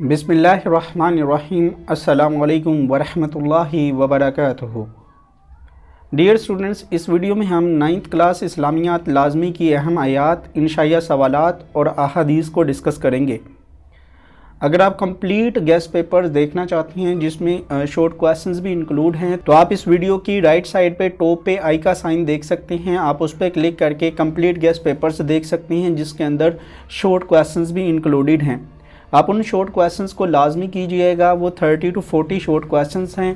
بسم اللہ الرحمن الرحیم السلام علیکم ورحمۃ اللہ وبرکاتہ ڈیئر اسٹوڈنٹس اس ویڈیو میں ہم نائنتھ کلاس اسلامیات لازمی کی اہم آیات انشائیہ سوالات اور احادیث کو ڈسکس کریں گے اگر آپ کمپلیٹ گیس پیپرز دیکھنا چاہتی ہیں جس میں شورٹ کوئسنز بھی انکلوڈ ہیں تو آپ اس ویڈیو کی رائٹ سائیڈ پہ ٹوپ پہ آئی کا سائن دیکھ سکتے ہیں آپ اس پہ کلک کر کے کمپلیٹ گیس پیپرز دیکھ سکتے ہیں جس کے اندر شورٹ کوئسنز بھی انکلوڈیڈ ہیں آپ ان شارٹ کویسچنس کو لازمی کیجئے گا وہ thirty two forty short questions ہیں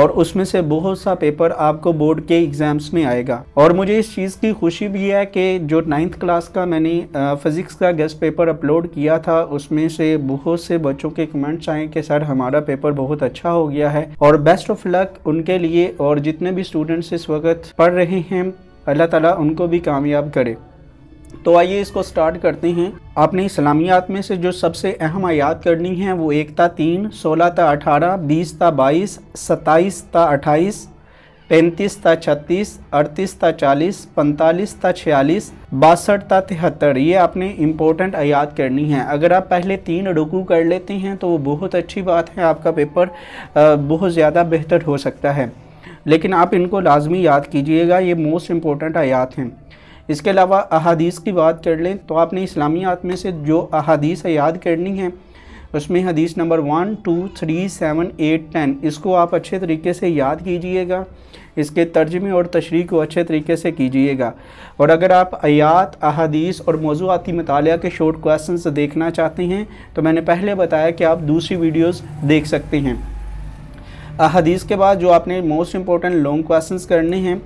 اور اس میں سے بہت سا پیپر آپ کو بورڈ کے ایگزامس میں آئے گا اور مجھے اس چیز کی خوشی بھی ہے کہ جو نائنتھ کلاس کا میں نے فزکس کا گیسٹ پیپر اپلوڈ کیا تھا اس میں سے بہت سے بچوں کے کمنٹس آئیں کہ سر ہمارا پیپر بہت اچھا ہو گیا ہے اور بیسٹ آف لک ان کے لیے اور جتنے بھی اسٹوڈنٹس اس وقت پڑھ رہے ہیں اللہ تعالیٰ ان کو بھی کامیاب کرے تو آئیے اس کو سٹارٹ کرتے ہیں آپ نے اسلامیات میں سے جو سب سے اہم آیات کرنی ہیں وہ ایک تا تین سولہ تا اٹھارہ بیس تا بائیس ستائیس تا اٹھائیس پینتیس تا چھتیس اڑتیس تا چالیس پنتالیس تا چھیالیس باسٹھ تا تہتر یہ آپ نے امپورٹنٹ آیات کرنی ہے اگر آپ پہلے تین رکو کر لیتے ہیں تو وہ بہت اچھی بات ہے آپ کا پیپر بہت زیادہ بہتر ہو سکتا ہے لیکن آپ ان کو لازمی یاد کیجئے گا یہ موسٹ امپورٹنٹ آیات ہیں اس کے علاوہ احادیث کی بات کر لیں تو آپ نے اسلامیات میں سے جو احادیث یاد کرنی ہیں اس میں حدیث number one two three seven eight ten اس کو آپ اچھے طریقے سے یاد کیجئے گا اس کے ترجمے اور تشریح کو اچھے طریقے سے کیجئے گا اور اگر آپ آیات احادیث اور موضوعاتی مطالعہ کے شورٹ کویسنس دیکھنا چاہتے ہیں تو میں نے پہلے بتایا کہ آپ دوسری ویڈیوز دیکھ سکتے ہیں احادیث کے بعد جو آپ نے موسٹ امپورٹنٹ لانگ کویشنز کرنے ہیں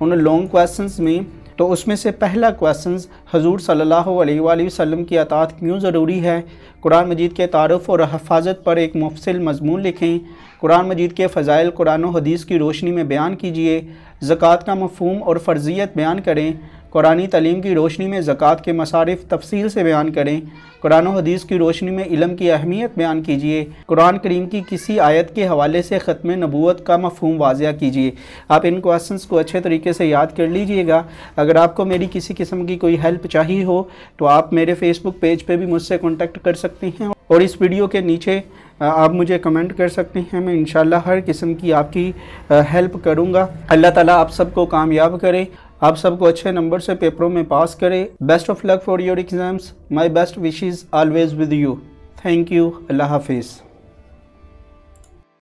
ان لانگ کوسچنس میں تو اس میں سے پہلا کوسچنز حضور صلی اللہ علیہ وآلہ وسلم کی اطاعت کیوں ضروری ہے قرآن مجید کے تعارف اور حفاظت پر ایک مفصل مضمون لکھیں قرآن مجید کے فضائل قرآن و حدیث کی روشنی میں بیان کیجیے زکوٰۃ کا مفہوم اور فرضیت بیان کریں قرآن تعلیم کی روشنی میں زکوٰۃ کے مصارف تفصیل سے بیان کریں قرآن و حدیث کی روشنی میں علم کی اہمیت بیان کیجیے قرآن کریم کی کسی آیت کے حوالے سے ختم نبوت کا مفہوم واضح کیجیے آپ ان کوئسنس کو اچھے طریقے سے یاد کر لیجئے گا اگر آپ کو میری کسی قسم کی کوئی ہیلپ چاہیے ہو تو آپ میرے فیس بک پیج پہ بھی مجھ سے کانٹیکٹ کر سکتے ہیں اور اس ویڈیو کے نیچے آپ مجھے کمنٹ کر سکتے ہیں میں انشاءاللہ ہر قسم کی آپ کی ہیلپ کروں گا اللہ تعالیٰ آپ سب کو کامیاب کریں آپ سب کو اچھے نمبر سے پیپروں میں پاس کرے best of luck for your exams my best wishes always with you thank you اللہ حافظ